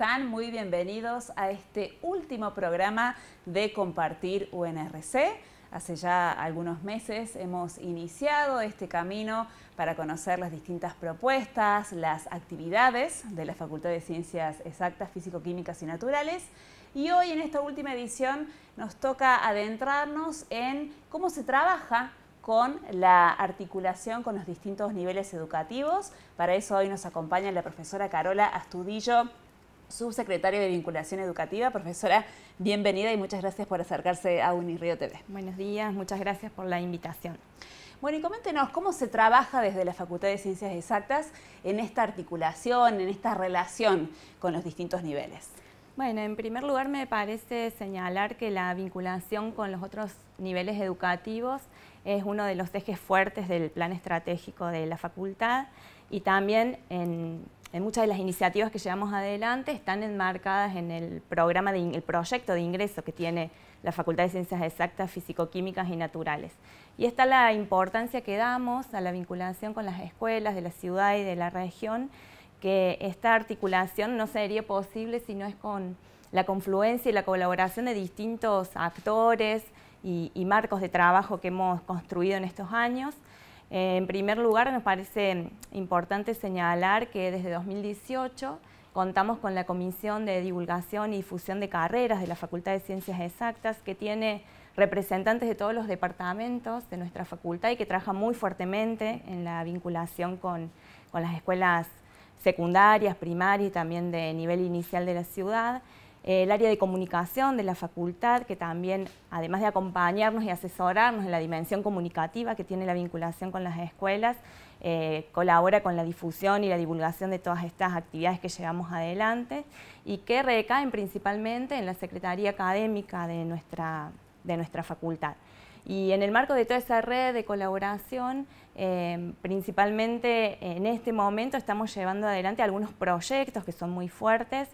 están? Muy bienvenidos a este último programa de Compartir UNRC. Hace ya algunos meses hemos iniciado este camino para conocer las distintas propuestas, las actividades de la Facultad de Ciencias Exactas, Físico-Químicas y Naturales. Y hoy en esta última edición nos toca adentrarnos en cómo se trabaja con la articulación con los distintos niveles educativos. Para eso hoy nos acompaña la profesora Carola Astudillo subsecretario de Vinculación Educativa. Profesora, bienvenida y muchas gracias por acercarse a Unirío TV. Buenos días, muchas gracias por la invitación. Bueno, y coméntenos cómo se trabaja desde la Facultad de Ciencias Exactas en esta articulación, en esta relación con los distintos niveles. Bueno, en primer lugar me parece señalar que la vinculación con los otros niveles educativos es uno de los ejes fuertes del plan estratégico de la facultad y también en muchas de las iniciativas que llevamos adelante están enmarcadas en el programa, proyecto de ingreso que tiene la Facultad de Ciencias Exactas, Físico-Químicas y Naturales. Y está la importancia que damos a la vinculación con las escuelas de la ciudad y de la región, que esta articulación no sería posible si no es con la confluencia y la colaboración de distintos actores y marcos de trabajo que hemos construido en estos años. En primer lugar, nos parece importante señalar que desde 2018 contamos con la Comisión de Divulgación y Difusión de Carreras de la Facultad de Ciencias Exactas, que tiene representantes de todos los departamentos de nuestra facultad y que trabaja muy fuertemente en la vinculación con, con las escuelas secundarias, primarias y también de nivel inicial de la ciudad. Eh, el área de comunicación de la facultad, que también, además de acompañarnos y asesorarnos en la dimensión comunicativa que tiene la vinculación con las escuelas, eh, colabora con la difusión y la divulgación de todas estas actividades que llevamos adelante y que recaen principalmente en la Secretaría Académica de nuestra, facultad. Y en el marco de toda esa red de colaboración, eh, principalmente en este momento estamos llevando adelante algunos proyectos que son muy fuertes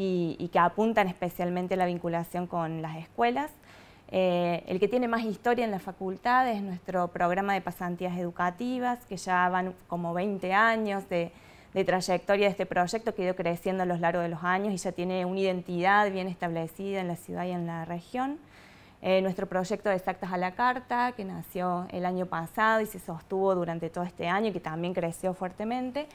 y, que apuntan especialmente la vinculación con las escuelas. Eh, el que tiene más historia en la facultad es nuestro programa de pasantías educativas, que ya van como 20 años de, trayectoria de este proyecto, que ha ido creciendo a lo largo de los años y ya tiene una identidad bien establecida en la ciudad y en la región. Eh, nuestro proyecto de Exactas a la Carta, que nació el año pasado y se sostuvo durante todo este año y que también creció fuertemente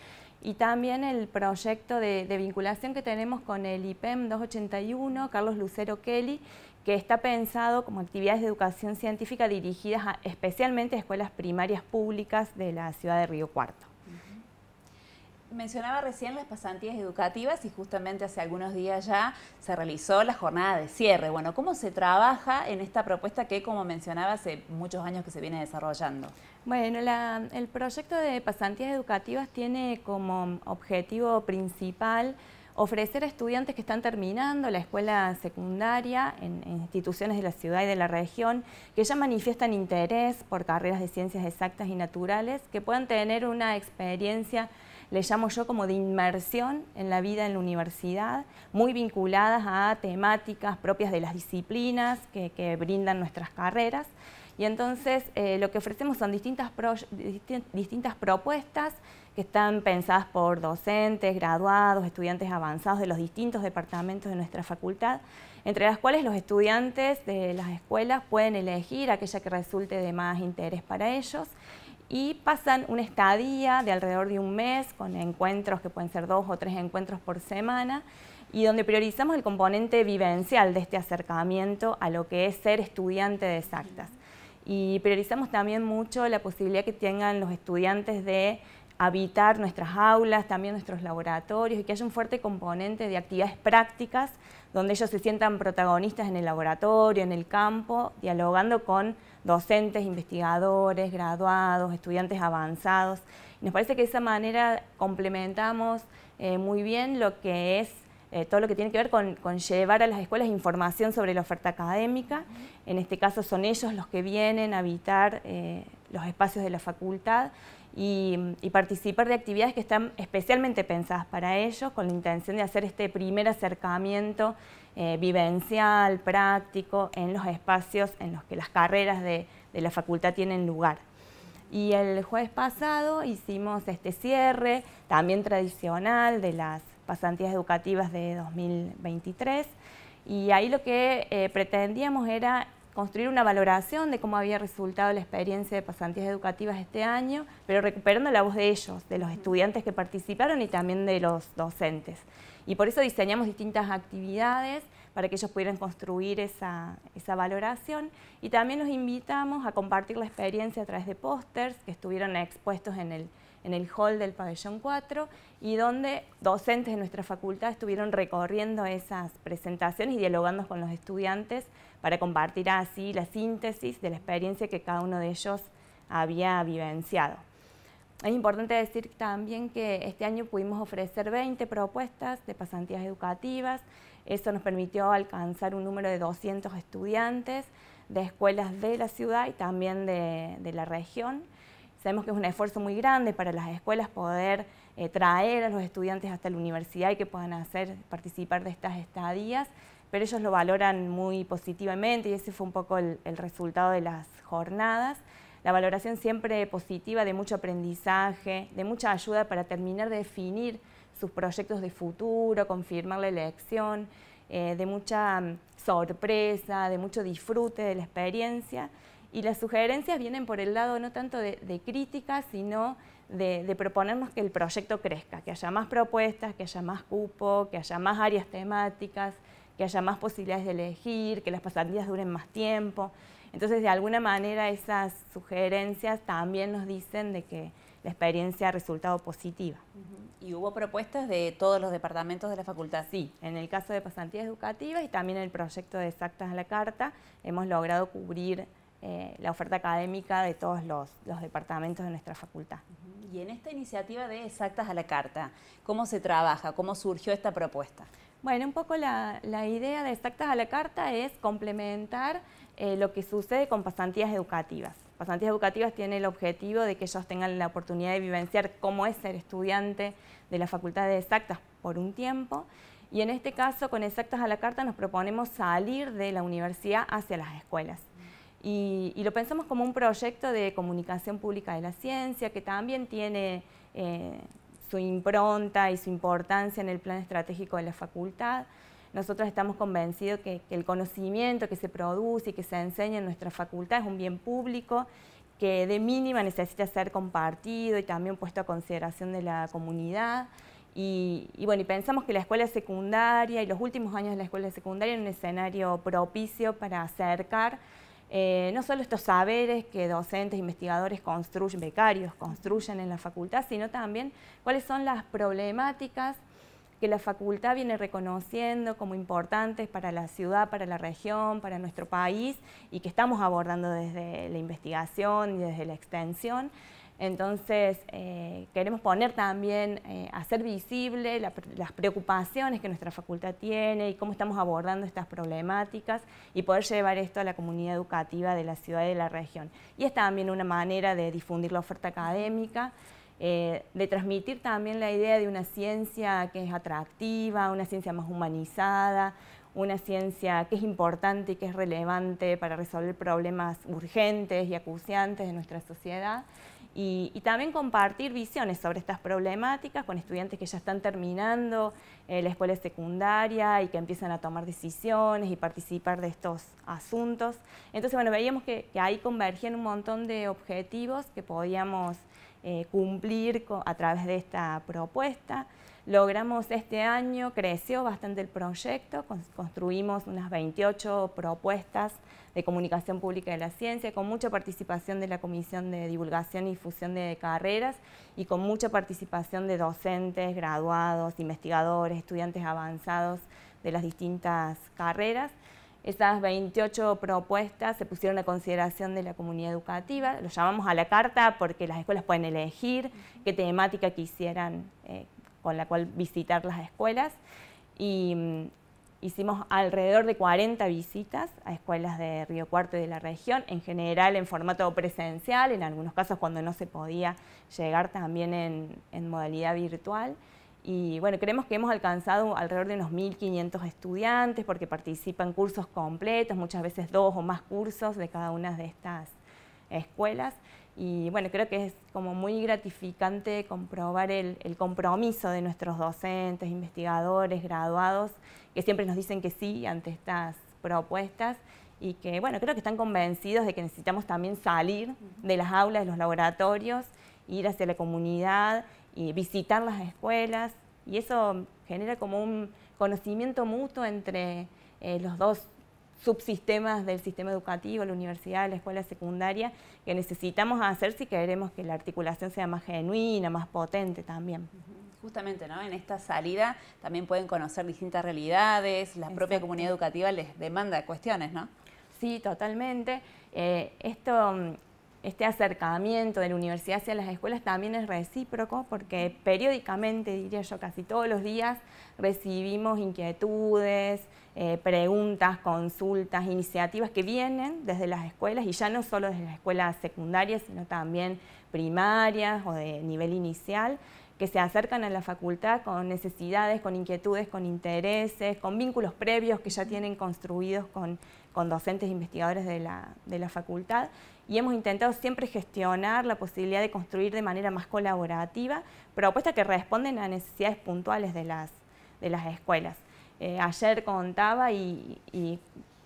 y también el proyecto de, vinculación que tenemos con el IPEM 281, Carlos Lucero Kelly, que está pensado como actividades de educación científica dirigidas especialmente a escuelas primarias públicas de la ciudad de Río Cuarto mencionaba recién las pasantías educativas y justamente hace algunos días ya se realizó la jornada de cierre. Bueno, ¿cómo se trabaja en esta propuesta que, como mencionaba, hace muchos años que se viene desarrollando? Bueno, el proyecto de pasantías educativas tiene como objetivo principal ofrecer a estudiantes que están terminando la escuela secundaria en, en, instituciones de la ciudad y de la región que ya manifiestan interés por carreras de ciencias exactas y naturales, que puedan tener una experiencia le llamo yo como de inmersión en la vida en la universidad, muy vinculadas a temáticas propias de las disciplinas que, brindan nuestras carreras. Y entonces eh, lo que ofrecemos son distintas, distintas propuestas que están pensadas por docentes, graduados, estudiantes avanzados de los distintos departamentos de nuestra facultad, entre las cuales los estudiantes de las escuelas pueden elegir aquella que resulte de más interés para ellos y pasan una estadía de alrededor de un mes con encuentros que pueden ser dos o tres encuentros por semana y donde priorizamos el componente vivencial de este acercamiento a lo que es ser estudiante de exactas. Y priorizamos también mucho la posibilidad que tengan los estudiantes de habitar nuestras aulas, también nuestros laboratorios y que haya un fuerte componente de actividades prácticas donde ellos se sientan protagonistas en el laboratorio, en el campo, dialogando con docentes, investigadores, graduados, estudiantes avanzados. nos parece que de esa manera complementamos eh, muy bien lo que es eh, todo lo que tiene que ver con, llevar a las escuelas información sobre la oferta académica. En este caso son ellos los que vienen a habitar eh, los espacios de la facultad y, participar de actividades que están especialmente pensadas para ellos, con la intención de hacer este primer acercamiento eh, vivencial, práctico, en los espacios en los que las carreras de, la facultad tienen lugar. Y el jueves pasado hicimos este cierre, también tradicional, de las pasantías educativas de 2023, y ahí lo que eh, pretendíamos era construir una valoración de cómo había resultado la experiencia de pasantías educativas este año, pero recuperando la voz de ellos, de los estudiantes que participaron y también de los docentes. Y por eso diseñamos distintas actividades para que ellos pudieran construir esa, valoración y también los invitamos a compartir la experiencia a través de pósters que estuvieron expuestos en el, en el hall del pabellón 4 y donde docentes de nuestra facultad estuvieron recorriendo esas presentaciones y dialogando con los estudiantes para compartir así la síntesis de la experiencia que cada uno de ellos había vivenciado. Es importante decir también que este año pudimos ofrecer 20 propuestas de pasantías educativas. Eso nos permitió alcanzar un número de 200 estudiantes de escuelas de la ciudad y también de, de la región. Sabemos que es un esfuerzo muy grande para las escuelas poder eh, traer a los estudiantes hasta la universidad y que puedan hacer, participar de estas estadías, pero ellos lo valoran muy positivamente y ese fue un poco el, resultado de las jornadas. La valoración siempre positiva de mucho aprendizaje, de mucha ayuda para terminar de definir sus proyectos de futuro, confirmar la elección, eh, de mucha mm, sorpresa, de mucho disfrute de la experiencia. Y las sugerencias vienen por el lado no tanto de, de crítica, sino de, proponernos que el proyecto crezca, que haya más propuestas, que haya más cupo, que haya más áreas temáticas, que haya más posibilidades de elegir, que las pasantías duren más tiempo. Entonces, de alguna manera, esas sugerencias también nos dicen de que la experiencia ha resultado positiva. ¿Y hubo propuestas de todos los departamentos de la facultad? Sí, en el caso de pasantías educativas y también el proyecto de exactas a la carta, hemos logrado cubrir eh, la oferta académica de todos los, departamentos de nuestra facultad. Y en esta iniciativa de Exactas a la Carta, ¿cómo se trabaja? ¿Cómo surgió esta propuesta? Bueno, un poco la, idea de Exactas a la Carta es complementar eh, lo que sucede con pasantías educativas. Pasantías educativas tiene el objetivo de que ellos tengan la oportunidad de vivenciar cómo es ser estudiante de la Facultad de Exactas por un tiempo. Y en este caso, con Exactas a la Carta, nos proponemos salir de la universidad hacia las escuelas. Y, lo pensamos como un proyecto de comunicación pública de la ciencia que también tiene eh, su impronta y su importancia en el plan estratégico de la facultad. Nosotros estamos convencidos que, el conocimiento que se produce y que se enseña en nuestra facultad es un bien público que de mínima necesita ser compartido y también puesto a consideración de la comunidad. Y, y, bueno, y pensamos que la escuela secundaria y los últimos años de la escuela secundaria es un escenario propicio para acercar eh, no solo estos saberes que docentes, investigadores construyen, becarios construyen en la facultad, sino también cuáles son las problemáticas que la facultad viene reconociendo como importantes para la ciudad, para la región, para nuestro país y que estamos abordando desde la investigación y desde la extensión. Entonces, eh, queremos poner también, eh, a hacer visible las preocupaciones que nuestra facultad tiene y cómo estamos abordando estas problemáticas y poder llevar esto a la comunidad educativa de la ciudad y de la región. Y es también una manera de difundir la oferta académica. Eh, de transmitir también la idea de una ciencia que es atractiva, una ciencia más humanizada, una ciencia que es importante y que es relevante para resolver problemas urgentes y acuciantes de nuestra sociedad. Y, también compartir visiones sobre estas problemáticas con estudiantes que ya están terminando eh, la escuela secundaria y que empiezan a tomar decisiones y participar de estos asuntos. Entonces, bueno, veíamos que, que ahí convergían un montón de objetivos que podíamos eh, cumplir a través de esta propuesta. Logramos este año, creció bastante el proyecto, construimos unas 28 propuestas de comunicación pública de la ciencia, con mucha participación de la Comisión de Divulgación y Difusión de Carreras y con mucha participación de docentes, graduados, investigadores, estudiantes avanzados de las distintas carreras. Esas 28 propuestas se pusieron a consideración de la comunidad educativa, lo llamamos a la carta porque las escuelas pueden elegir qué temática quisieran eh, con la cual visitar las escuelas y mm, hicimos alrededor de 40 visitas a escuelas de Río Cuarto y de la región, en general en formato presencial, en algunos casos cuando no se podía llegar también en modalidad virtual. Y bueno, creemos que hemos alcanzado alrededor de unos 1.500 estudiantes porque participan cursos completos, muchas veces dos o más cursos de cada una de estas escuelas. Y bueno, creo que es como muy gratificante comprobar el, compromiso de nuestros docentes, investigadores, graduados, que siempre nos dicen que sí ante estas propuestas y que bueno, creo que están convencidos de que necesitamos también salir de las aulas, de los laboratorios, ir hacia la comunidad y visitar las escuelas y eso genera como un conocimiento mutuo entre eh, los dos subsistemas del sistema educativo, la universidad, la escuela secundaria, que necesitamos hacer si queremos que la articulación sea más genuina, más potente también. Justamente, ¿no? En esta salida también pueden conocer distintas realidades, la propia comunidad educativa les demanda cuestiones, ¿no? Sí, totalmente. Eh, esto mm, este acercamiento de la universidad hacia las escuelas también es recíproco porque periódicamente, diría yo, casi todos los días recibimos inquietudes, eh, preguntas, consultas, iniciativas que vienen desde las escuelas y ya no solo desde las escuelas secundarias, sino también primarias o de nivel inicial, que se acercan a la facultad con necesidades, con inquietudes, con intereses, con vínculos previos que ya tienen construidos con, docentes e investigadores de la, facultad y hemos intentado siempre gestionar la posibilidad de construir de manera más colaborativa propuestas que responden a necesidades puntuales de las, de las escuelas. Eh, ayer contaba y,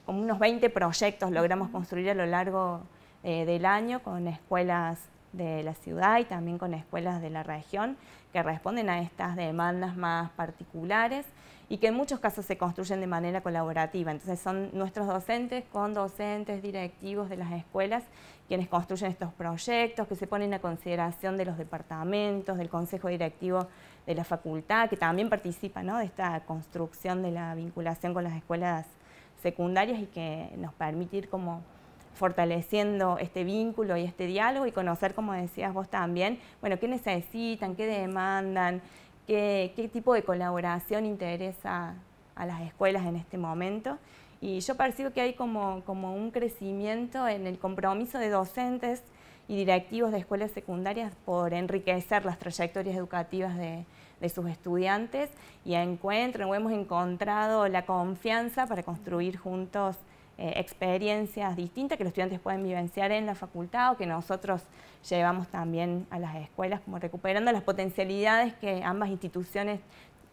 con unos 20 proyectos logramos construir a lo largo eh, del año con escuelas de la ciudad y también con escuelas de la región que responden a estas demandas más particulares y que en muchos casos se construyen de manera colaborativa. Entonces son nuestros docentes con docentes, directivos de las escuelas quienes construyen estos proyectos, que se ponen a consideración de los departamentos, del consejo directivo de la facultad, que también participa ¿no? de esta construcción de la vinculación con las escuelas secundarias y que nos permite como fortaleciendo este vínculo y este diálogo y conocer, como decías vos también, bueno, qué necesitan, qué demandan, qué, qué tipo de colaboración interesa a las escuelas en este momento. Y yo percibo que hay como, como un crecimiento en el compromiso de docentes y directivos de escuelas secundarias por enriquecer las trayectorias educativas de, de sus estudiantes y hemos encontrado la confianza para construir juntos eh, experiencias distintas que los estudiantes pueden vivenciar en la facultad o que nosotros llevamos también a las escuelas, como recuperando las potencialidades que ambas instituciones,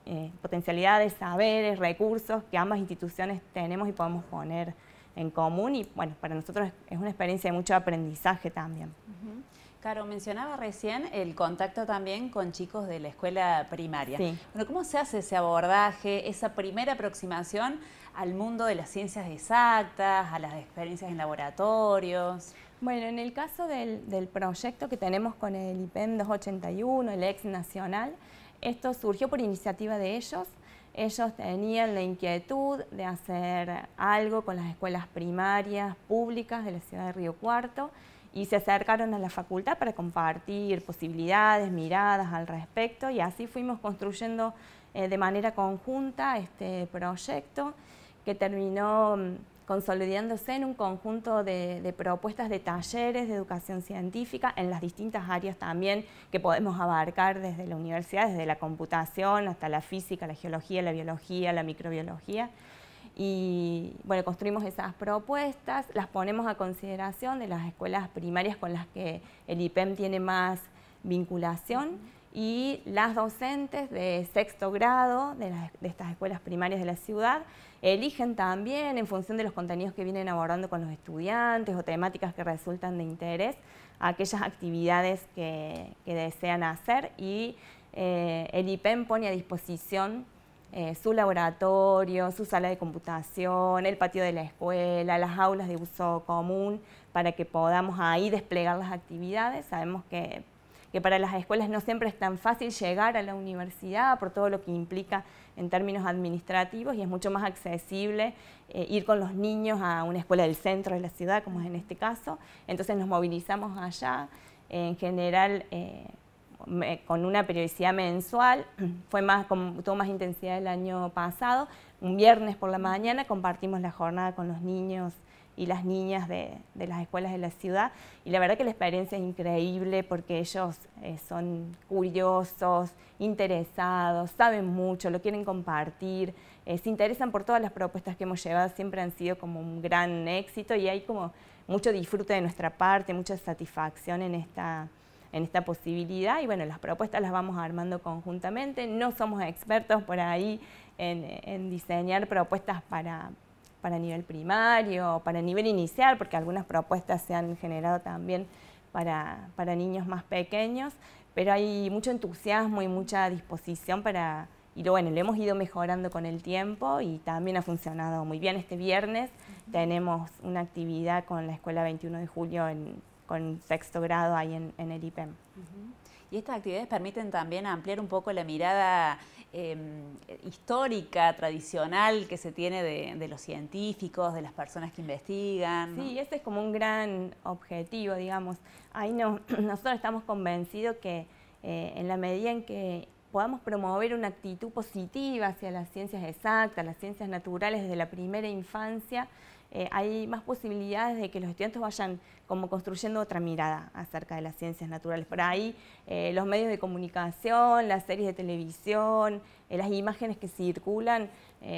eh, potencialidades, saberes, recursos que ambas instituciones tenemos y podemos poner en común y bueno, para nosotros es una experiencia de mucho aprendizaje también. Caro, mencionaba recién el contacto también con chicos de la escuela primaria. ¿cómo se hace ese abordaje, esa primera aproximación al mundo de las ciencias exactas, a las experiencias en laboratorios? Bueno, en el caso del, proyecto que tenemos con el IPEM 281, el ex nacional, esto surgió por iniciativa de ellos. Ellos tenían la inquietud de hacer algo con las escuelas primarias públicas de la ciudad de Río Cuarto y se acercaron a la facultad para compartir posibilidades, miradas al respecto y así fuimos construyendo eh, de manera conjunta este proyecto que terminó mm, consolidándose en un conjunto de, propuestas de talleres de educación científica en las distintas áreas también que podemos abarcar desde la universidad, desde la computación hasta la física, la geología, la biología, la microbiología y bueno, construimos esas propuestas, las ponemos a consideración de las escuelas primarias con las que el IPEM tiene más vinculación y las docentes de sexto grado de, estas escuelas primarias de la ciudad eligen también en función de los contenidos que vienen abordando con los estudiantes o temáticas que resultan de interés aquellas actividades que, desean hacer y eh, el IPEM pone a disposición eh, su laboratorio, su sala de computación, el patio de la escuela, las aulas de uso común, para que podamos ahí desplegar las actividades. Sabemos que, para las escuelas no siempre es tan fácil llegar a la universidad por todo lo que implica en términos administrativos y es mucho más accesible eh, ir con los niños a una escuela del centro de la ciudad, como es en este caso. Entonces nos movilizamos allá. En general, eh, con una periodicidad mensual, fue más, tuvo más intensidad el año pasado. Un viernes por la mañana compartimos la jornada con los niños y las niñas de, de las escuelas de la ciudad y la verdad que la experiencia es increíble porque ellos eh, son curiosos, interesados, saben mucho, lo quieren compartir, eh, se interesan por todas las propuestas que hemos llevado, siempre han sido como un gran éxito y hay como mucho disfrute de nuestra parte, mucha satisfacción en esta en esta posibilidad y bueno, las propuestas las vamos armando conjuntamente. No somos expertos por ahí en, diseñar propuestas para, para nivel primario, para nivel inicial, porque algunas propuestas se han generado también para, para niños más pequeños, pero hay mucho entusiasmo y mucha disposición para, y bueno, lo hemos ido mejorando con el tiempo y también ha funcionado muy bien. Este viernes tenemos una actividad con la Escuela 21 de Julio en, con sexto grado ahí en, en el IPEM. Y estas actividades permiten también ampliar un poco la mirada em, histórica, tradicional que se tiene de, de, los científicos, de las personas que investigan. Sí, ese es como un gran objetivo, digamos. Ahí no, nosotros estamos convencidos que eh, en la medida en que podamos promover una actitud positiva hacia las ciencias exactas, las ciencias naturales desde la primera infancia, eh, hay más posibilidades de que los estudiantes vayan como construyendo otra mirada acerca de las ciencias naturales. Por ahí eh, los medios de comunicación, las series de televisión, eh, las imágenes que circulan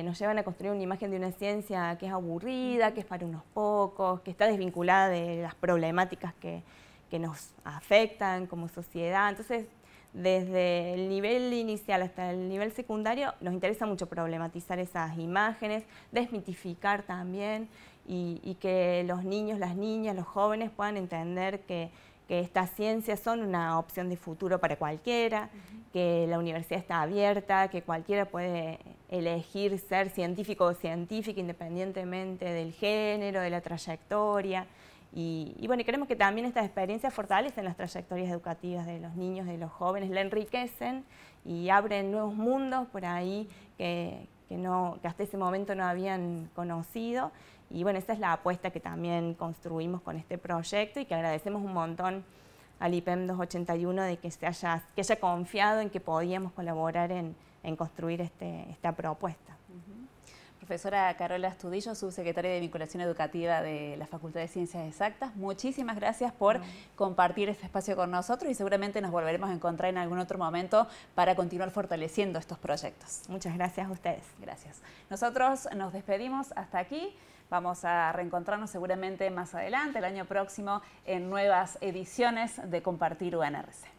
nos llevan a construir una imagen de una ciencia que es aburrida, que es para unos pocos, que está desvinculada de las problemáticas que, que nos afectan como sociedad. Entonces, desde el nivel inicial hasta el nivel secundario, nos interesa mucho problematizar esas imágenes, desmitificar también y, que los niños, las niñas, los jóvenes puedan entender que, estas ciencias son una opción de futuro para cualquiera, que la universidad está abierta, que cualquiera puede elegir ser científico o científica independientemente del género, de la trayectoria. Y, bueno, y queremos que también estas experiencias fortalecen las trayectorias educativas de los niños, de los jóvenes, la enriquecen y abren nuevos mundos por ahí que, no, que hasta ese momento no habían conocido. Y bueno, esa es la apuesta que también construimos con este proyecto y que agradecemos un montón al IPEM 281 de que, se haya, que confiado en que podíamos colaborar en, construir este, esta propuesta. Profesora Carola Estudillo, subsecretaria de Vinculación Educativa de la Facultad de Ciencias Exactas, muchísimas gracias por compartir este espacio con nosotros y seguramente nos volveremos a encontrar en algún otro momento para continuar fortaleciendo estos proyectos. Muchas gracias a ustedes. Gracias. Nosotros nos despedimos hasta aquí. Vamos a reencontrarnos seguramente más adelante, el año próximo, en nuevas ediciones de Compartir UNRC.